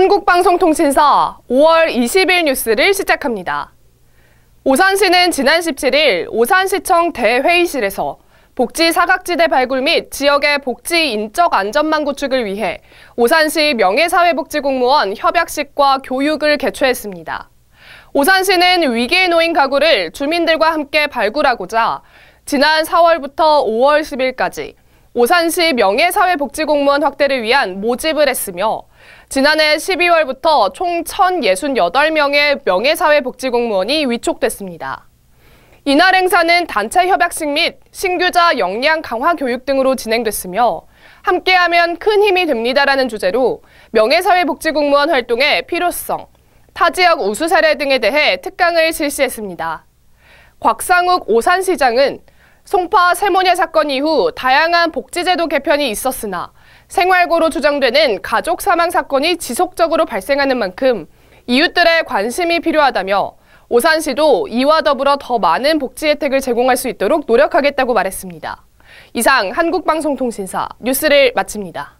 한국방송통신사 5월 20일 뉴스를 시작합니다. 오산시는 지난 17일 오산시청 대회의실에서 복지 사각지대 발굴 및 지역의 복지 인적 안전망 구축을 위해 오산시 명예사회복지공무원 협약식과 교육을 개최했습니다. 오산시는 위기에 놓인 가구를 주민들과 함께 발굴하고자 지난 4월부터 5월 10일까지 오산시 명예사회복지공무원 확대를 위한 모집을 했으며 지난해 12월부터 총 1,068명의 명예사회복지공무원이 위촉됐습니다. 이날 행사는 단체 협약식 및 신규자 역량 강화 교육 등으로 진행됐으며 함께하면 큰 힘이 됩니다라는 주제로 명예사회복지공무원 활동의 필요성, 타지역 우수 사례 등에 대해 특강을 실시했습니다. 곽상욱 오산시장은 송파 세모녀 사건 이후 다양한 복지제도 개편이 있었으나 생활고로 추정되는 가족 사망 사건이 지속적으로 발생하는 만큼 이웃들의 관심이 필요하다며 오산시도 이와 더불어 더 많은 복지 혜택을 제공할 수 있도록 노력하겠다고 말했습니다. 이상 한국방송통신사 뉴스를 마칩니다.